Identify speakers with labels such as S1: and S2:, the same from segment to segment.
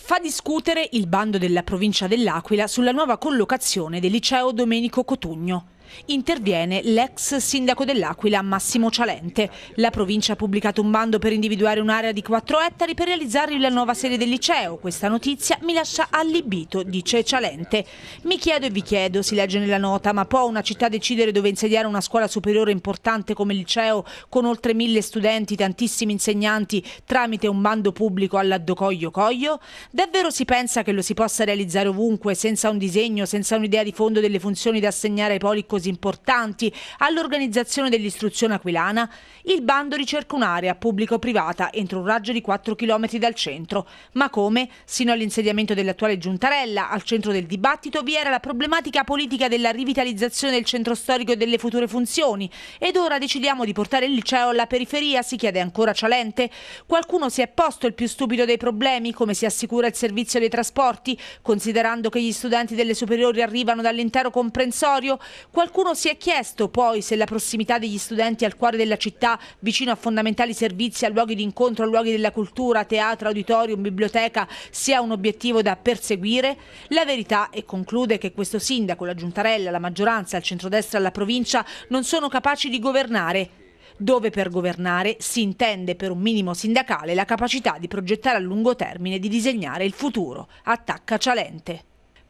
S1: Fa discutere il bando della provincia dell'Aquila sulla nuova collocazione del liceo Domenico Cotugno. Interviene l'ex sindaco dell'Aquila Massimo Cialente. La provincia ha pubblicato un bando per individuare un'area di 4 ettari per realizzare la nuova sede del liceo. Questa notizia mi lascia allibito, dice Cialente. Mi chiedo e vi chiedo, si legge nella nota, ma può una città decidere dove insediare una scuola superiore importante come il liceo con oltre mille studenti, tantissimi insegnanti, tramite un bando pubblico all'addocoglio coglio? Davvero si pensa che lo si possa realizzare ovunque, senza un disegno, senza un'idea di fondo delle funzioni da assegnare ai poli così importanti all'organizzazione dell'istruzione aquilana, il bando ricerca un'area pubblico-privata entro un raggio di 4 km dal centro. Ma come? Sino all'insediamento dell'attuale Giuntarella, al centro del dibattito vi era la problematica politica della rivitalizzazione del centro storico e delle future funzioni. Ed ora decidiamo di portare il liceo alla periferia, si chiede ancora Cialente. Qualcuno si è posto il più stupido dei problemi, come si assicura il servizio dei trasporti, considerando che gli studenti delle superiori arrivano dall'intero comprensorio? Qualcuno Qualcuno si è chiesto poi se la prossimità degli studenti al cuore della città, vicino a fondamentali servizi, a luoghi di incontro, a luoghi della cultura, teatro, auditorium, biblioteca, sia un obiettivo da perseguire. La verità, e conclude, che questo sindaco, la Giuntarella, la maggioranza, il centrodestra e la provincia non sono capaci di governare dove per governare si intende per un minimo sindacale la capacità di progettare a lungo termine e di disegnare il futuro. Attacca Cialente.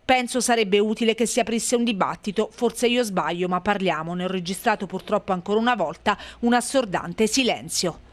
S1: Penso sarebbe utile che si aprisse un dibattito, forse io sbaglio ma parliamo, ne ho registrato purtroppo ancora una volta un assordante silenzio.